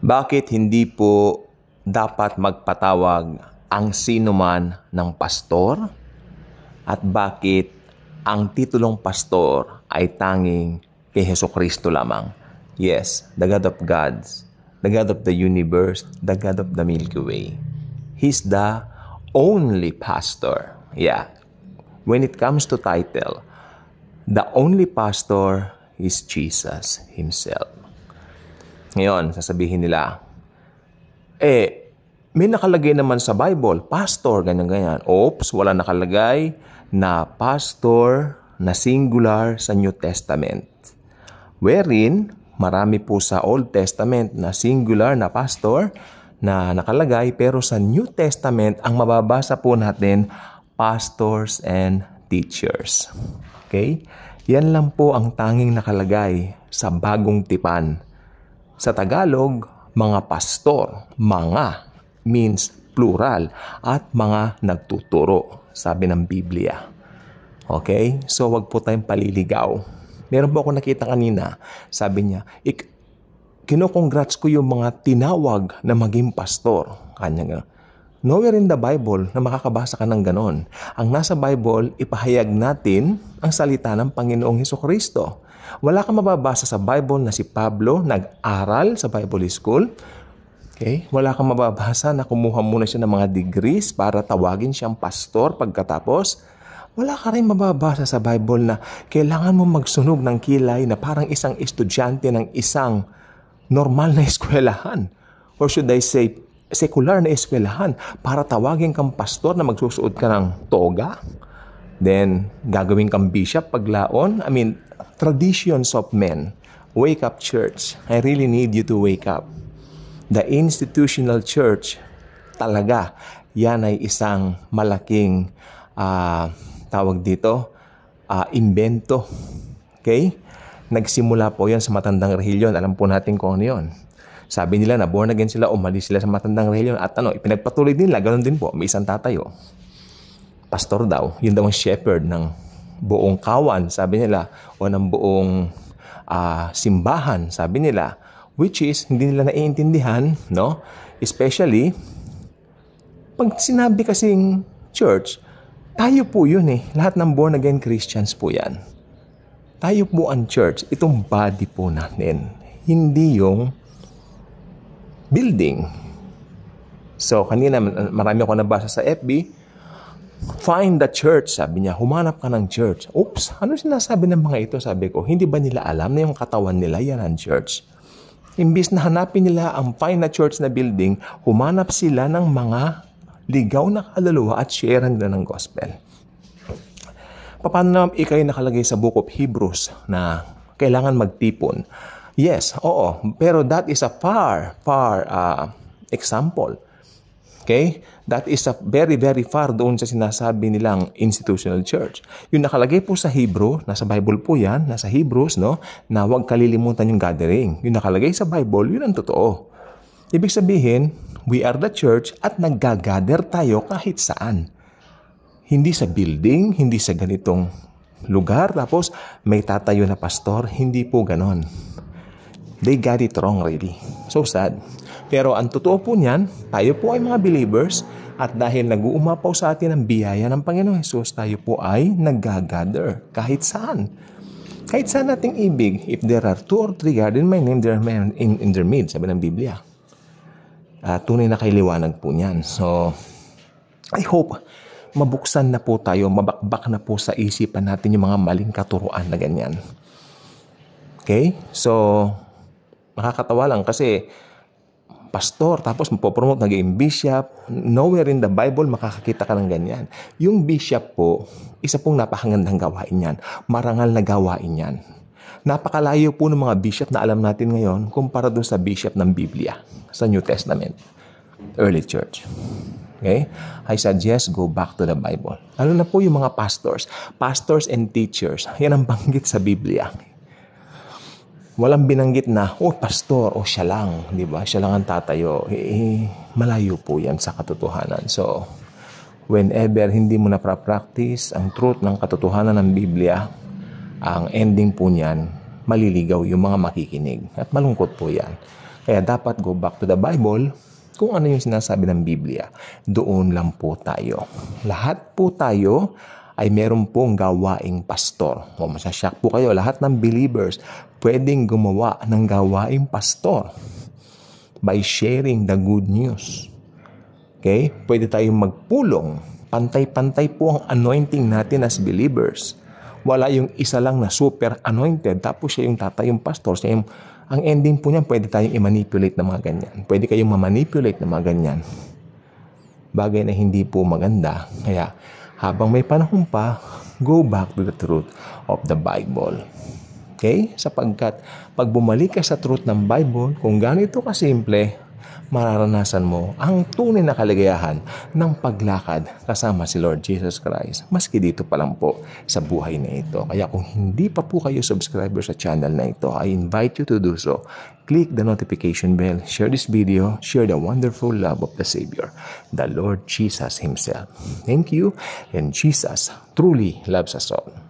Bakit hindi po dapat magpatawag ang sino man ng pastor? At bakit ang titulong pastor ay tanging kay Heso Kristo lamang? Yes, the God of gods, the God of the universe, the God of the Milky Way. He's the only pastor. Yeah. When it comes to title, the only pastor is Jesus himself. Ngayon, sasabihin nila, eh, may nakalagay naman sa Bible, pastor, ganyan-ganyan. Oops, wala nakalagay na pastor na singular sa New Testament. Wherein, marami po sa Old Testament na singular na pastor na nakalagay pero sa New Testament ang mababasa po natin pastors and teachers. Okay? Yan lang po ang tanging nakalagay sa bagong tipan sa Tagalog, mga pastor, mga means plural at mga nagtuturo, sabi ng Biblia. Okay? So wag po tayong paliligaw. Meron po ako nakita kanina, sabi niya, ik kinokongrats ko yung mga tinawag na maging pastor. Kanya gano'n. Nowhere in the Bible na makakabasa ka ng ganon. Ang nasa Bible, ipahayag natin ang salita ng Panginoong Heso Kristo. Wala kang mababasa sa Bible na si Pablo nag-aral sa Bible school. Okay? Wala kang mababasa na kumuha muna siya ng mga degrees para tawagin siyang pastor pagkatapos. Wala ka rin mababasa sa Bible na kailangan mo magsunog ng kilay na parang isang estudyante ng isang normal na eskwelahan. Or should I say, sekular na eskwelahan para tawagin kang pastor na magsusuot ka ng toga? Then, gagawin kang bishop paglaon. I mean, traditions of men. Wake up, church. I really need you to wake up. The institutional church, talaga, yan ay isang malaking, uh, tawag dito, uh, ah, invento. Okay? Nagsimula po yan sa matandang reliyon. Alam po natin kung ano yon. Sabi nila na born again sila, umalis sila sa matandang reliyon at ano, ipinagpatuloy din nila, ganun din po, may isang tatayo pastor daw, yun daw ang shepherd ng buong kawan, sabi nila, o ng buong uh, simbahan, sabi nila, which is hindi nila naiintindihan, no? Especially pag sinabi kasing church, tayo po yun eh. Lahat ng born again Christians po yan. Tayo po ang church. Itong body po natin. Hindi yung building. So, kanina marami ako nabasa sa FB Find the church. Sabi niya, humanap ka ng church. Oops, ano sinasabi ng mga ito? Sabi ko, hindi ba nila alam na yung katawan nila, yan ang church? Imbis na hanapin nila ang fine na church na building, humanap sila ng mga ligaw na kaluluwa at share nila ng gospel. Paano na ikay nakalagay sa Book of Hebrews na kailangan magtipon? Yes, oo, pero that is a far, far uh, example Okay? That is a very, very far doon sa sinasabi nilang institutional church. Yung nakalagay po sa Hebrew, nasa Bible po yan, nasa Hebrews, no? Na huwag kalilimutan yung gathering. Yung nakalagay sa Bible, yun ang totoo. Ibig sabihin, we are the church at nag-gather tayo kahit saan. Hindi sa building, hindi sa ganitong lugar, tapos may tatayo na pastor, hindi po ganon. They got it wrong really. So sad. Pero ang totoo po niyan, tayo po ay mga believers at dahil nag-uumapaw sa atin ang biyaya ng Panginoong Hesus, tayo po ay nag-gather kahit saan. Kahit saan nating ibig, if there are two or three gathered in my name, there are men in, in their midst, sabi ng Biblia. Uh, tunay na kay liwanag po niyan. So, I hope mabuksan na po tayo, mabakbak na po sa isipan natin yung mga maling katuruan na ganyan. Okay? So, makakatawa lang kasi pastor, tapos mapopromote, naging bishop. Nowhere in the Bible makakakita ka ng ganyan. Yung bishop po, isa pong napakagandang gawain niyan. Marangal na gawain niyan. Napakalayo po ng mga bishop na alam natin ngayon kumpara doon sa bishop ng Biblia sa New Testament, early church. Okay? I suggest go back to the Bible. Ano na po yung mga pastors, pastors and teachers. Yan ang banggit sa Biblia walang binanggit na, oh pastor, oh siya lang, di ba? Siya lang ang tatayo. Eh, eh, malayo po yan sa katotohanan. So, whenever hindi mo napra-practice ang truth ng katotohanan ng Biblia, ang ending po niyan, maliligaw yung mga makikinig. At malungkot po yan. Kaya dapat go back to the Bible kung ano yung sinasabi ng Biblia. Doon lang po tayo. Lahat po tayo ay meron pong gawaing pastor. O masasyak po kayo, lahat ng believers pwedeng gumawa ng gawaing pastor by sharing the good news. Okay? Pwede tayong magpulong. Pantay-pantay po ang anointing natin as believers. Wala yung isa lang na super anointed tapos siya yung tatay, yung pastor, siya yung ang ending po niyan, pwede tayong i-manipulate ng mga ganyan. Pwede kayong ma-manipulate ng mga ganyan bagay na hindi po maganda. Kaya habang may panahon pa, go back to the truth of the Bible. Okay? Sapagkat pag bumalik ka sa truth ng Bible, kung ganito kasimple, mararanasan mo ang tunay na kaligayahan ng paglakad kasama si Lord Jesus Christ. Maski dito pa lang po sa buhay na ito. Kaya kung hindi pa po kayo subscriber sa channel na ito, I invite you to do so click the notification bell, share this video, share the wonderful love of the Savior, the Lord Jesus Himself. Thank you, and Jesus truly loves us all.